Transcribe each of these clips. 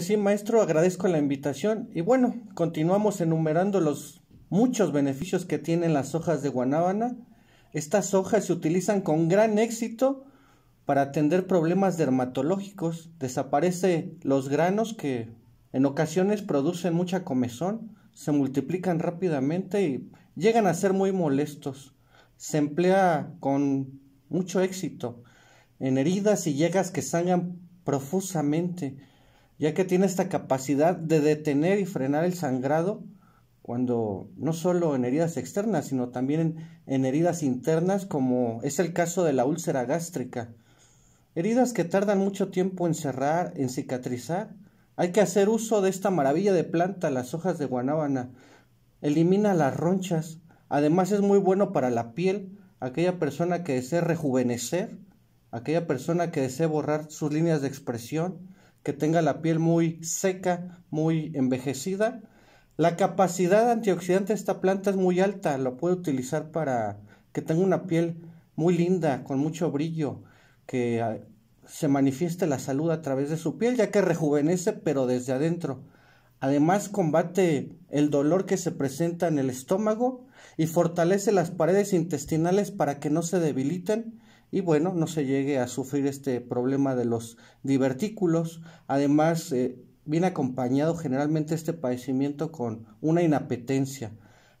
sí, maestro, agradezco la invitación y bueno, continuamos enumerando los muchos beneficios que tienen las hojas de guanábana. Estas hojas se utilizan con gran éxito para atender problemas dermatológicos. Desaparecen los granos que en ocasiones producen mucha comezón, se multiplican rápidamente y llegan a ser muy molestos. Se emplea con mucho éxito en heridas y llagas que sangran profusamente ya que tiene esta capacidad de detener y frenar el sangrado cuando no solo en heridas externas, sino también en, heridas internas, como es el caso de la úlcera gástrica. Heridas que tardan mucho tiempo en cerrar, en cicatrizar. Hay que hacer uso de esta maravilla de planta, las hojas de guanábana. Elimina las ronchas. Además es muy bueno para la piel, aquella persona que desee rejuvenecer, aquella persona que desee borrar sus líneas de expresión, que tenga la piel muy seca, muy envejecida. La capacidad antioxidante de esta planta es muy alta, lo puede utilizar para que tenga una piel muy linda, con mucho brillo, que ah, se manifieste la salud a través de su piel, ya que rejuvenece pero desde adentro. Además combate el dolor que se presenta en el estómago y fortalece las paredes intestinales para que no se debiliten y bueno, no se llegue a sufrir este problema de los divertículos. Además, eh, viene acompañado generalmente este padecimiento con una inapetencia.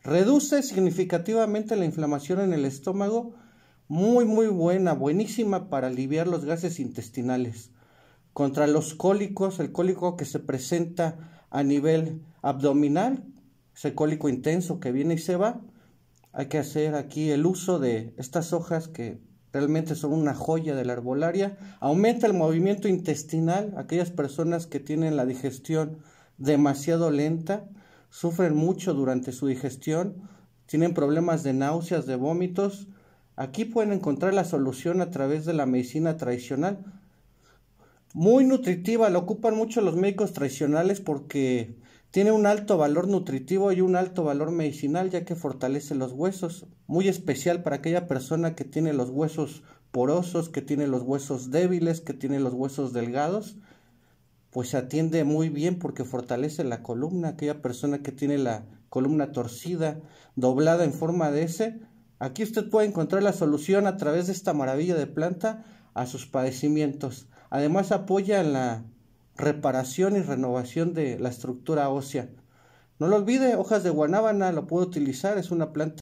Reduce significativamente la inflamación en el estómago, muy muy buena, buenísima para aliviar los gases intestinales. Contra los cólicos, el cólico que se presenta a nivel abdominal, ese cólico intenso que viene y se va, hay que hacer aquí el uso de estas hojas que realmente son una joya de la arbolaria Aumenta el movimiento intestinal, aquellas personas que tienen la digestión demasiado lenta, sufren mucho durante su digestión, tienen problemas de náuseas, de vómitos. Aquí pueden encontrar la solución a través de la medicina tradicional. Muy nutritiva, la ocupan mucho los médicos tradicionales porque tiene un alto valor nutritivo y un alto valor medicinal ya que fortalece los huesos, muy especial para aquella persona que tiene los huesos porosos, que tiene los huesos débiles, que tiene los huesos delgados, pues atiende muy bien porque fortalece la columna, aquella persona que tiene la columna torcida, doblada en forma de S. Aquí usted puede encontrar la solución a través de esta maravilla de planta a sus padecimientos. Además apoya en la reparación y renovación de la estructura ósea. No lo olvide, hojas de guanábana lo puedo utilizar, es una planta